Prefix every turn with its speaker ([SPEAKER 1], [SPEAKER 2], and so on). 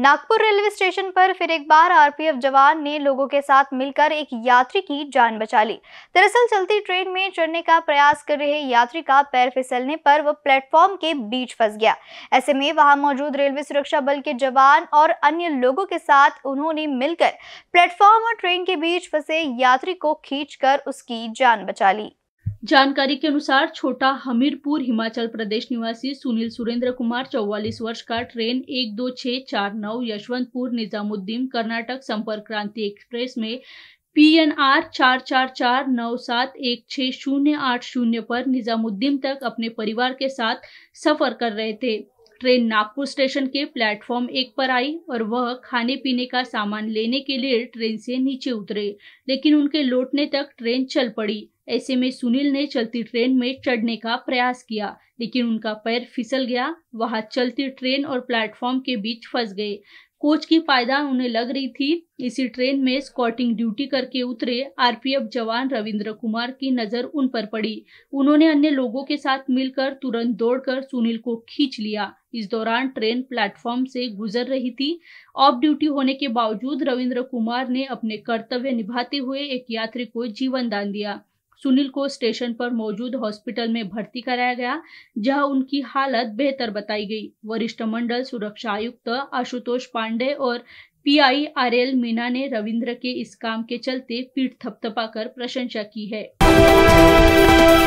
[SPEAKER 1] Nagpur railway station पर फिर एक बार आरपीएफ जवान ने लोगों के साथ मिलकर एक यात्री की जान बचा ली दरअसल चलती ट्रेन में चढ़ने का प्रयास कर रहे यात्री का पैर फिसलने पर वह प्लेटफॉर्म के बीच फंस गया ऐसे में वहां मौजूद रेलवे सुरक्षा बल के जवान और अन्य लोगों के साथ उन्होंने मिलकर प्लेटफॉर्म और ट्रेन के बीच फंसे यात्री को खींच
[SPEAKER 2] उसकी जान बचा ली जानकारी के अनुसार छोटा हमीरपुर हिमाचल प्रदेश निवासी सुनील सुरेंद्र कुमार चौवालीस वर्ष का ट्रेन एक दो छः चार नौ यशवंतपुर निजामुद्दीन कर्नाटक संपर्क क्रांति एक्सप्रेस में पी एन आर चार चार चार नौ सात एक छः शून्य आठ शून्य पर निजामुद्दीन तक अपने परिवार के साथ सफर कर रहे थे ट्रेन नागपुर स्टेशन के प्लेटफॉर्म एक पर आई और वह खाने पीने का सामान लेने के लिए ट्रेन से नीचे उतरे लेकिन उनके लौटने तक ट्रेन चल पड़ी ऐसे में सुनील ने चलती ट्रेन में चढ़ने का प्रयास किया लेकिन उनका पैर फिसल गया वहां चलती ट्रेन और प्लेटफॉर्म के बीच फंस गए कोच की फायदा उन्हें लग रही थी इसी ट्रेन में स्कॉटिंग ड्यूटी करके उतरे आरपीएफ जवान रविंद्र कुमार की नजर उन पर पड़ी उन्होंने अन्य लोगों के साथ मिलकर तुरंत दौड़कर सुनील को खींच लिया इस दौरान ट्रेन प्लेटफॉर्म से गुजर रही थी ऑफ ड्यूटी होने के बावजूद रविंद्र कुमार ने अपने कर्तव्य निभाते हुए एक यात्री को जीवन दान दिया सुनील को स्टेशन पर मौजूद हॉस्पिटल में भर्ती कराया गया जहां उनकी हालत बेहतर बताई गई वरिष्ठ मंडल सुरक्षा आयुक्त आशुतोष पांडे और पीआई आरएल मीना ने रविंद्र के इस काम के चलते पीठ थपथपाकर प्रशंसा की है